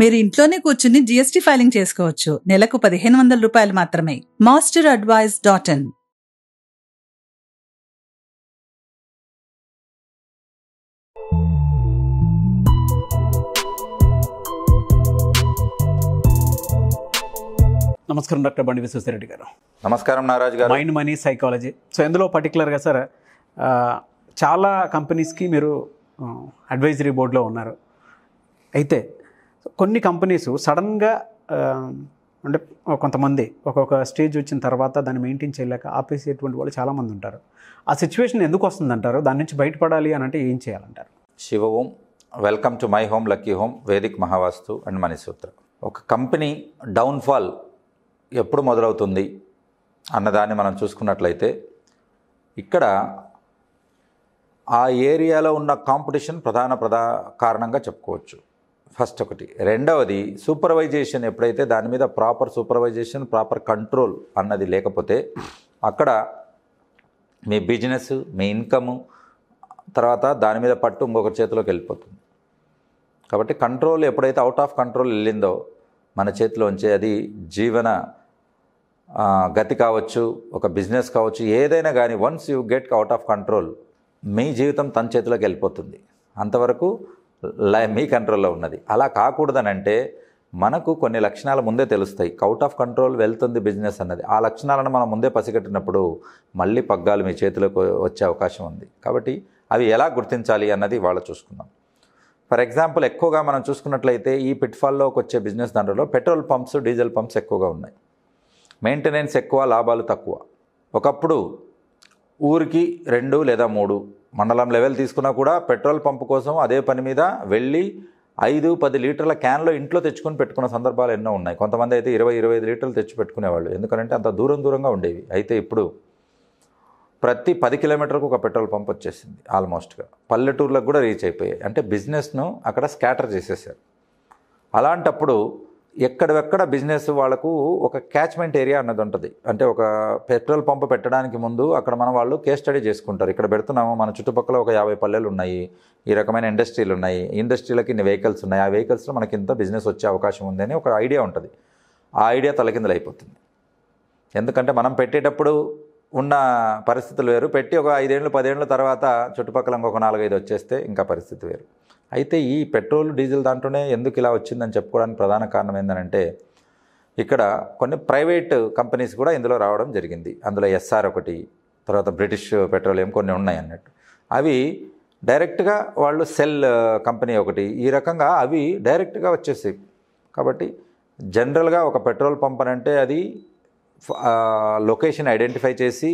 మీరు ఇంట్లోనే కూర్చుని జీఎస్టీ ఫైలింగ్ చేసుకోవచ్చు నెలకు పదిహేను వందల రూపాయలు మాత్రమే మాస్టర్ అడ్వైజ్ డాట్ ఇన్ నమస్కారం డాక్టర్ బండి విశ్వసరెడ్డి గారు నమస్కారం నారాజ్ గారు మైండ్ మనీ సైకాలజీ సో ఎందులో పర్టికులర్గా సార్ చాలా కంపెనీస్కి మీరు అడ్వైజరీ బోర్డులో ఉన్నారు అయితే కొన్ని కంపెనీస్ సడన్గా అంటే కొంతమంది ఒక్కొక్క స్టేజ్ వచ్చిన తర్వాత దాన్ని మెయింటైన్ చేయలేక ఆపేసేటువంటి వాళ్ళు చాలామంది ఉంటారు ఆ సిచ్యువేషన్ ఎందుకు వస్తుందంటారు దాని నుంచి బయటపడాలి అని అంటే ఏం చేయాలంటారు Shiva Om welcome to my home lucky home vedic Mahavastu and Manisutra ఒక కంపెనీ డౌన్ఫాల్ ఎప్పుడు మొదలవుతుంది అన్నదాన్ని మనం చూసుకున్నట్లయితే ఇక్కడ ఆ ఏరియాలో ఉన్న కాంపిటీషన్ ప్రధాన ప్రధా కారణంగా చెప్పుకోవచ్చు ఫస్ట్ ఒకటి రెండవది సూపర్వైజేషన్ ఎప్పుడైతే దాని మీద ప్రాపర్ సూపర్వైజేషన్ ప్రాపర్ కంట్రోల్ అన్నది లేకపోతే అక్కడ మీ బిజినెస్ మీ ఇన్కము తర్వాత దాని మీద పట్టు ఇంకొకరి చేతిలోకి వెళ్ళిపోతుంది కాబట్టి కంట్రోల్ ఎప్పుడైతే అవుట్ ఆఫ్ కంట్రోల్ వెళ్ళిందో మన చేతిలో ఉంచే అది జీవన గతి కావచ్చు ఒక బిజినెస్ కావచ్చు ఏదైనా కానీ once you get out of control మీ జీవితం తన చేతిలోకి వెళ్ళిపోతుంది అంతవరకు మీ కంట్రోల్లో ఉన్నది అలా కాకూడదనంటే మనకు కొన్ని లక్షణాలు ముందే తెలుస్తాయి అవుట్ ఆఫ్ కంట్రోల్ వెళ్తుంది బిజినెస్ అన్నది ఆ లక్షణాలను మనం ముందే పసిగట్టినప్పుడు మళ్ళీ పగ్గాలు మీ చేతిలోకి వచ్చే అవకాశం ఉంది కాబట్టి అవి ఎలా గుర్తించాలి అన్నది వాళ్ళు చూసుకుందాం ఫర్ ఎగ్జాంపుల్ ఎక్కువగా మనం చూసుకున్నట్లయితే ఈ పిట్ఫాల్లోకి వచ్చే బిజినెస్ దాంట్లో పెట్రోల్ పంప్స్ డీజిల్ పంప్స్ ఎక్కువగా ఉన్నాయి మెయింటెనెన్స్ ఎక్కువ లాభాలు తక్కువ ఒకప్పుడు ఊరికి రెండు లేదా మూడు మండలం లెవెల్ తీసుకున్నా కూడా పెట్రోల్ పంపు కోసం అదే పని మీద వెళ్ళి ఐదు పది లీటర్ల క్యాన్లో ఇంట్లో తెచ్చుకొని పెట్టుకున్న సందర్భాలు ఎన్నో ఉన్నాయి కొంతమంది అయితే ఇరవై ఇరవై ఐదు లీటర్లు తెచ్చి పెట్టుకునేవాళ్ళు ఎందుకంటే అంత దూరం దూరంగా ఉండేవి అయితే ఇప్పుడు ప్రతి పది కిలోమీటర్కు ఒక పెట్రోల్ పంప్ వచ్చేసింది ఆల్మోస్ట్గా పల్లెటూర్లకు కూడా రీచ్ అయిపోయాయి అంటే బిజినెస్ను అక్కడ స్కాటర్ చేసేసారు అలాంటప్పుడు ఎక్కడెక్కడ బిజినెస్ వాళ్ళకు ఒక క్యాచ్మెంట్ ఏరియా అన్నది ఉంటుంది అంటే ఒక పెట్రోల్ పంప్ పెట్టడానికి ముందు అక్కడ మనం వాళ్ళు కేస్ స్టడీ చేసుకుంటారు ఇక్కడ పెడుతున్నాము మన చుట్టుపక్కల ఒక యాభై పల్లెలు ఉన్నాయి ఈ రకమైన ఇండస్ట్రీలు ఉన్నాయి ఇండస్ట్రీలకి ఇన్ని వెహికల్స్ ఉన్నాయి ఆ వెహికల్స్లో మనకి ఇంత బిజినెస్ వచ్చే అవకాశం ఉందని ఒక ఐడియా ఉంటుంది ఆ ఐడియా తలకిందలైపోతుంది ఎందుకంటే మనం పెట్టేటప్పుడు ఉన్న పరిస్థితులు వేరు పెట్టి ఒక ఐదేళ్ళు పదేళ్ళ తర్వాత చుట్టుపక్కల ఇంకొక నాలుగైదు వచ్చేస్తే ఇంకా పరిస్థితి వేరు అయితే ఈ పెట్రోల్ డీజిల్ దాంట్లోనే ఎందుకు ఇలా వచ్చిందని చెప్పుకోవడానికి ప్రధాన కారణం ఏంటంటే ఇక్కడ కొన్ని ప్రైవేట్ కంపెనీస్ కూడా ఇందులో రావడం జరిగింది అందులో ఎస్ఆర్ ఒకటి తర్వాత బ్రిటిష్ పెట్రోలియం కొన్ని ఉన్నాయి అన్నట్టు అవి డైరెక్ట్గా వాళ్ళు సెల్ కంపెనీ ఒకటి ఈ రకంగా అవి డైరెక్ట్గా వచ్చేసాయి కాబట్టి జనరల్గా ఒక పెట్రోల్ పంప్ అంటే అది లొకేషన్ ఐడెంటిఫై చేసి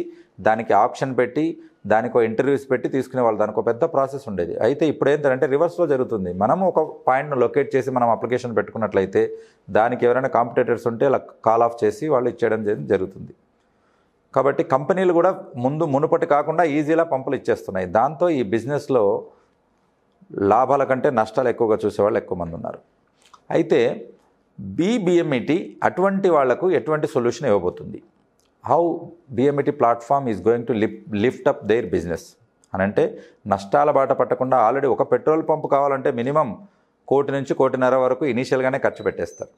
దానికి ఆప్షన్ పెట్టి దానికి ఇంటర్వ్యూస్ పెట్టి తీసుకునే వాళ్ళు దానికి పెద్ద ప్రాసెస్ ఉండేది అయితే ఇప్పుడు ఏంటంటే రివర్స్లో జరుగుతుంది మనం ఒక పాయింట్ను లొకేట్ చేసి మనం అప్లికేషన్ పెట్టుకున్నట్లయితే దానికి ఎవరైనా కాంపిటేటర్స్ ఉంటే అలా కాల్ ఆఫ్ చేసి వాళ్ళు ఇచ్చేయడం జరుగుతుంది కాబట్టి కంపెనీలు కూడా ముందు మునుపటి కాకుండా ఈజీలా పంపులు ఇచ్చేస్తున్నాయి దాంతో ఈ బిజినెస్లో లాభాల కంటే నష్టాలు ఎక్కువగా చూసేవాళ్ళు ఎక్కువ మంది ఉన్నారు అయితే బీబీఎంఈటీ e అటువంటి వాళ్లకు ఎటువంటి సొల్యూషన్ ఇవ్వబోతుంది how BMET platform is going to lip lift up their business అని అంటే నష్టాల బాట పట్టకుండా ఆల్రెడీ ఒక పెట్రోల్ పంపు కావాలంటే మినిమం కోటి నుంచి కోటిన్నర వరకు ఇనీషియల్గానే ఖర్చు పెట్టేస్తారు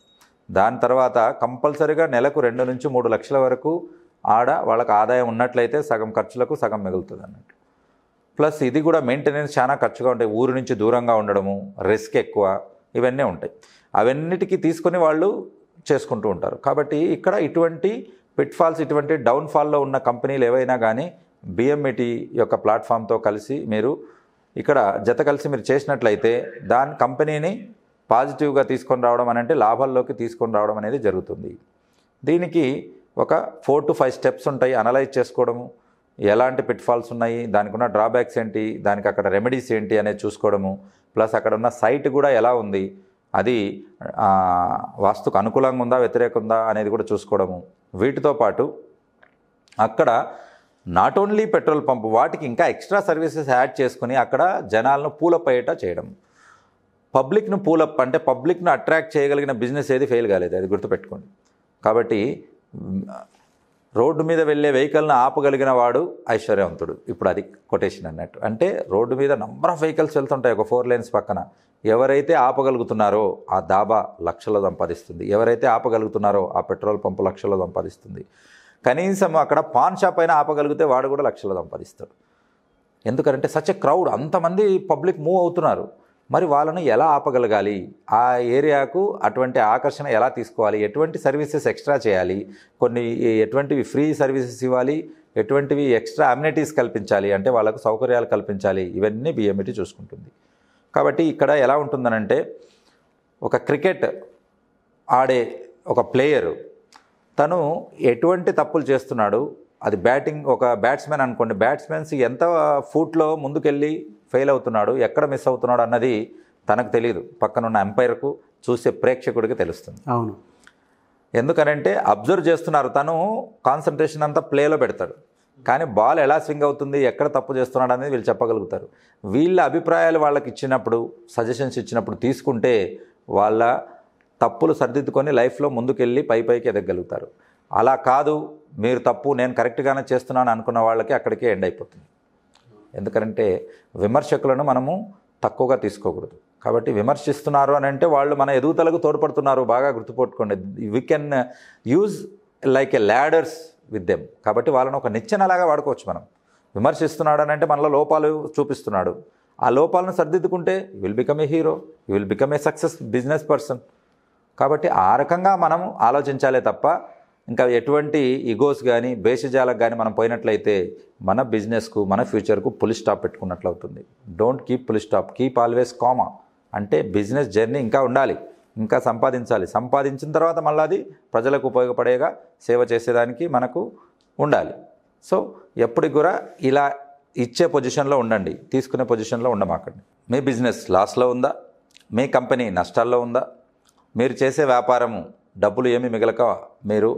దాని తర్వాత కంపల్సరీగా నెలకు రెండు నుంచి మూడు లక్షల వరకు ఆడ వాళ్ళకి ఆదాయం ఉన్నట్లయితే సగం ఖర్చులకు సగం మిగులుతుంది అన్నట్టు ప్లస్ ఇది కూడా మెయింటెనెన్స్ చాలా ఖర్చుగా ఉంటాయి ఊరు నుంచి దూరంగా ఉండడము రిస్క్ ఎక్కువ ఇవన్నీ ఉంటాయి అవన్నిటికీ తీసుకొని వాళ్ళు చేసుకుంటూ ఉంటారు కాబట్టి ఇక్కడ ఇటువంటి పిట్ఫాల్స్ ఇటువంటి డౌన్ఫాల్లో ఉన్న కంపెనీలు ఏవైనా కానీ బిఎంఈటీ e యొక్క ప్లాట్ఫామ్తో కలిసి మీరు ఇక్కడ జత కలిసి మీరు చేసినట్లయితే దాని కంపెనీని పాజిటివ్గా తీసుకొని రావడం అని అంటే లాభాల్లోకి తీసుకొని రావడం అనేది జరుగుతుంది దీనికి ఒక ఫోర్ టు ఫైవ్ స్టెప్స్ ఉంటాయి అనలైజ్ చేసుకోవడము ఎలాంటి పిట్ఫాల్స్ ఉన్నాయి దానికి ఉన్న డ్రాబ్యాక్స్ ఏంటి దానికి అక్కడ రెమెడీస్ ఏంటి అనేది చూసుకోవడము ప్లస్ అక్కడ ఉన్న సైట్ కూడా ఎలా ఉంది అది వాస్తుకు అనుకూలంగా ఉందా ఉందా అనేది కూడా చూసుకోవడము వీటితో పాటు అక్కడ నాట్ ఓన్లీ పెట్రోల్ పంప్ వాటికి ఇంకా ఎక్స్ట్రా సర్వీసెస్ యాడ్ చేసుకుని అక్కడ జనాలను పూలప్ అయ్యేట చేయడం పబ్లిక్ను పూలప్ అంటే పబ్లిక్ను అట్రాక్ట్ చేయగలిగిన బిజినెస్ ఏది ఫెయిల్ కాలేదు అది గుర్తుపెట్టుకోండి కాబట్టి రోడ్డు మీద వెళ్ళే వెహికల్ని ఆపగలిగిన వాడు ఐశ్వర్యవంతుడు ఇప్పుడు అది కొటేషన్ అన్నట్టు అంటే రోడ్డు మీద నంబర్ ఆఫ్ వెహికల్స్ వెళ్తుంటాయి ఒక ఫోర్ లైన్స్ పక్కన ఎవరైతే ఆపగలుగుతున్నారో ఆ దాబా లక్షలు సంపాదిస్తుంది ఎవరైతే ఆపగలుగుతున్నారో ఆ పెట్రోల్ పంపు లక్షలు సంపాదిస్తుంది కనీసం అక్కడ పాన్ షాప్ అయినా ఆపగలిగితే వాడు కూడా లక్షలు సంపాదిస్తాడు ఎందుకంటే సచ్ ఎ క్రౌడ్ అంతమంది పబ్లిక్ మూవ్ అవుతున్నారు మరి వాళ్ళను ఎలా ఆపగలగాలి ఆ ఏరియాకు అటువంటి ఆకర్షణ ఎలా తీసుకోవాలి ఎటువంటి సర్వీసెస్ ఎక్స్ట్రా చేయాలి కొన్ని ఎటువంటివి ఫ్రీ సర్వీసెస్ ఇవ్వాలి ఎటువంటివి ఎక్స్ట్రా అమ్యూనిటీస్ కల్పించాలి అంటే వాళ్ళకు సౌకర్యాలు కల్పించాలి ఇవన్నీ బిఎంఈటీ e చూసుకుంటుంది కాబట్టి ఇక్కడ ఎలా ఉంటుందనంటే ఒక క్రికెట్ ఆడే ఒక ప్లేయరు తను ఎటువంటి తప్పులు చేస్తున్నాడు అది బ్యాటింగ్ ఒక బ్యాట్స్మెన్ అనుకోండి బ్యాట్స్మెన్స్ ఎంత ఫూట్లో ముందుకెళ్ళి ఫెయిల్ అవుతున్నాడు ఎక్కడ మిస్ అవుతున్నాడు అన్నది తనకు తెలియదు పక్కనున్న ఎంపైర్కు చూసే ప్రేక్షకుడికి తెలుస్తుంది అవును ఎందుకనంటే అబ్జర్వ్ చేస్తున్నారు తను కాన్సన్ట్రేషన్ అంతా ప్లేలో పెడతాడు కానీ బాల్ ఎలా స్వింగ్ అవుతుంది ఎక్కడ తప్పు చేస్తున్నాడు అనేది వీళ్ళు చెప్పగలుగుతారు వీళ్ళ అభిప్రాయాలు వాళ్ళకి ఇచ్చినప్పుడు సజెషన్స్ ఇచ్చినప్పుడు తీసుకుంటే వాళ్ళ తప్పులు సరిదిద్దుకొని లైఫ్లో ముందుకెళ్ళి పై పైకి ఎదగలుగుతారు అలా కాదు మీరు తప్పు నేను కరెక్ట్గానే చేస్తున్నాను అనుకున్న వాళ్ళకి అక్కడికే ఎండ్ అయిపోతుంది ఎందుకంటే విమర్శకులను మనము తక్కువగా తీసుకోకూడదు కాబట్టి విమర్శిస్తున్నారు అని అంటే వాళ్ళు మన ఎదుగుదలకు తోడ్పడుతున్నారు బాగా గుర్తుపెట్టుకోండి we can use like a ladders with them కాబట్టి వాళ్ళని ఒక నిచ్చెనలాగా వాడుకోవచ్చు మనం విమర్శిస్తున్నాడు అని అంటే మనలో లోపాలు చూపిస్తున్నాడు ఆ లోపాలను సర్దిద్దుకుంటే will become a hero you will become a success business person కాబట్టి ఆ రకంగా మనం ఆలోచించాలే తప్ప ఇంకా ఎటువంటి ఇగోస్ కానీ భేషజాలకు కానీ మనం పోయినట్లయితే మన బిజినెస్కు మన ఫ్యూచర్కు పులి స్టాప్ పెట్టుకున్నట్లు అవుతుంది don't keep full stop keep always comma అంటే బిజినెస్ జర్నీ ఇంకా ఉండాలి ఇంకా సంపాదించాలి సంపాదించిన తర్వాత మళ్ళీ అది ప్రజలకు ఉపయోగపడేగా సేవ చేసేదానికి మనకు ఉండాలి సో ఎప్పటికి కూడా ఇలా ఇచ్చే పొజిషన్లో ఉండండి తీసుకునే పొజిషన్లో ఉండమాకండి మీ బిజినెస్ లాస్లో ఉందా మీ కంపెనీ నష్టాల్లో ఉందా మీరు చేసే వ్యాపారము డబ్బులు ఏమీ మిగలక మీరు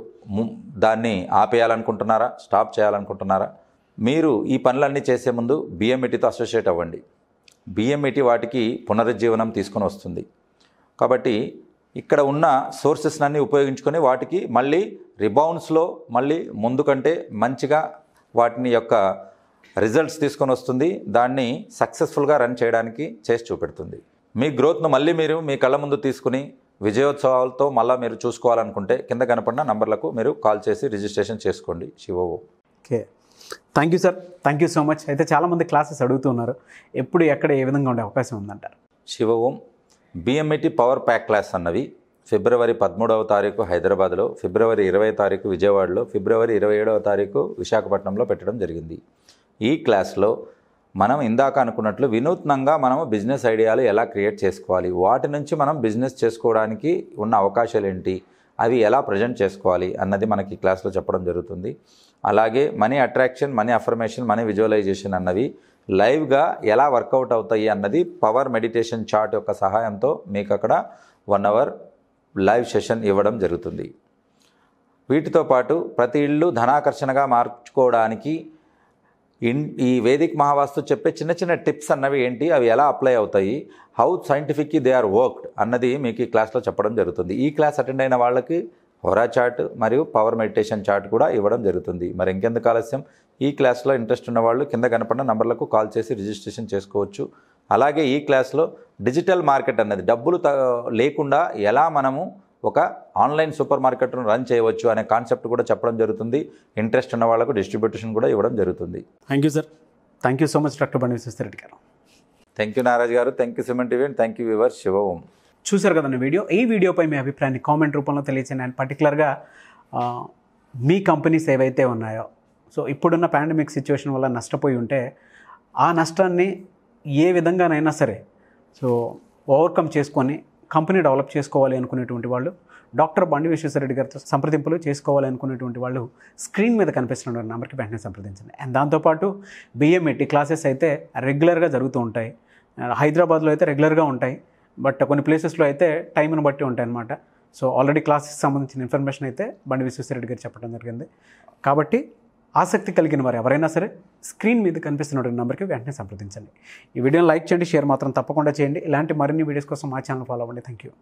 దాన్ని ఆపేయాలనుకుంటున్నారా స్టాప్ చేయాలనుకుంటున్నారా మీరు ఈ పనులన్నీ చేసే ముందు బిఎంఈటీతో అసోసియేట్ అవ్వండి బిఎంఈటీ వాటికి పునరుజ్జీవనం తీసుకొని వస్తుంది కాబట్టి ఇక్కడ ఉన్న సోర్సెస్ అన్నీ ఉపయోగించుకొని వాటికి మళ్ళీ రిబౌన్స్లో మళ్ళీ ముందు కంటే మంచిగా వాటిని యొక్క రిజల్ట్స్ తీసుకొని వస్తుంది దాన్ని సక్సెస్ఫుల్గా రన్ చేయడానికి చేసి చూపెడుతుంది మీ గ్రోత్ను మళ్ళీ మీరు మీ కళ్ళ ముందు తీసుకుని విజయోత్సవాలతో మళ్ళీ మీరు చూసుకోవాలనుకుంటే కింద కనపడిన నంబర్లకు మీరు కాల్ చేసి రిజిస్ట్రేషన్ చేసుకోండి Shiva okay thank you sir thank you so much అయితే చాలామంది క్లాసెస్ అడుగుతున్నారు ఎప్పుడు ఎక్కడ ఏ విధంగా ఉండే అవకాశం ఉందంటారు Shiva Om BMET power pack class అన్నవి ఫిబ్రవరి పదమూడవ తారీఖు హైదరాబాద్లో ఫిబ్రవరి ఇరవై తారీఖు విజయవాడలో ఫిబ్రవరి ఇరవై ఏడవ తారీఖు విశాఖపట్నంలో పెట్టడం జరిగింది ఈ క్లాస్లో మనం ఇందాక అనుకున్నట్లు వినూత్నంగా మనం బిజినెస్ ఐడియాలు ఎలా క్రియేట్ చేసుకోవాలి వాటి నుంచి మనం బిజినెస్ చేసుకోవడానికి ఉన్న అవకాశాలు ఏంటి అవి ఎలా ప్రజెంట్ చేసుకోవాలి అన్నది మనకి క్లాస్లో చెప్పడం జరుగుతుంది అలాగే money attraction money affirmation money visualisation అన్నవి లైవ్గా ఎలా వర్కౌట్ అవుతాయి అన్నది పవర్ మెడిటేషన్ చార్ట్ యొక్క సహాయంతో మీకు అక్కడ వన్ అవర్ లైవ్ సెషన్ ఇవ్వడం జరుగుతుంది వీటితో పాటు ప్రతి ఇళ్ళు ధనాకర్షణగా మార్చుకోవడానికి ఇన్ ఈ వేదిక్ మహావాస్తు చెప్పే చిన్న చిన్న టిప్స్ అన్నవి ఏంటి అవి ఎలా అప్లై అవుతాయి how scientific they are worked అన్నది మీకు ఈ క్లాస్లో చెప్పడం జరుగుతుంది ఈ క్లాస్ అటెండ్ అయిన వాళ్ళకి హోరా చార్ట్ మరియు పవర్ మెడిటేషన్ చార్ట్ కూడా ఇవ్వడం జరుగుతుంది మరి ఇంకెందుకు ఆలస్యం ఈ క్లాస్లో ఇంట్రెస్ట్ ఉన్న వాళ్ళు కింద కనపడిన నంబర్లకు కాల్ చేసి రిజిస్ట్రేషన్ చేసుకోవచ్చు అలాగే ఈ క్లాస్లో డిజిటల్ మార్కెట్ అన్నది డబ్బులు లేకుండా ఎలా మనము ఒక ఆన్లైన్ సూపర్ మార్కెట్ను రన్ చేయవచ్చు అనే కాన్సెప్ట్ కూడా చెప్పడం జరుగుతుంది ఇంట్రెస్ట్ ఉన్న వాళ్ళకు డిస్ట్రిబ్యూషన్ కూడా ఇవ్వడం జరుగుతుంది thank you sir thank you so much doctor బండి విశ్వస్తరెడ్డి గారు థ్యాంక్ యూ నారాజ్ గారు thank you cement event thank you we were Shiva ఓం చూశారు కదండి వీడియో ఈ వీడియోపై మీ అభిప్రాయాన్ని కామెంట్ రూపంలో తెలియచేయండి అండ్ పర్టికులర్గా మీ కంపెనీస్ ఏవైతే ఉన్నాయో సో ఇప్పుడున్న పాండమిక్ సిచ్యువేషన్ వల్ల నష్టపోయి ఉంటే ఆ నష్టాన్ని ఏ విధంగానైనా సరే సో ఓవర్కమ్ చేసుకొని కంపెనీ డెవలప్ చేసుకోవాలి అనుకునేటువంటి వాళ్ళు డాక్టర్ బండి విశ్వేశ్వరరెడ్డి గారితో సంప్రదింపులు చేసుకోవాలి అనుకునేటువంటి వాళ్ళు స్క్రీన్ మీద కనిపిస్తున్న నెంబర్కి వెంటనే సంప్రదించండి అండ్ దాంతోపాటు బిఎంఈటీ క్లాసెస్ అయితే రెగ్యులర్గా జరుగుతూ ఉంటాయి హైదరాబాద్లో అయితే రెగ్యులర్గా ఉంటాయి బట్ కొన్ని ప్లేసెస్లో అయితే టైంను బట్టి ఉంటాయి అనమాట సో ఆల్రెడీ క్లాసెస్ సంబంధించిన ఇన్ఫర్మేషన్ అయితే బండి విశ్వేశ్వరరెడ్డి గారు చెప్పడం జరిగింది కాబట్టి ఆసక్తి కలిగిన వారు ఎవరైనా సరే స్క్రీన్ మీద కనిపిస్తున్న నెంబర్కి వెంటనే సంప్రదించండి ఈ వీడియోని లైక్ చేయండి షేర్ మాత్రం తప్పకుండా చేయండి ఇలాంటి మరిన్ని వీడియోస్ కోసం మా ఛానల్ ఫాలో అవ్వండి థ్యాంక్ యూ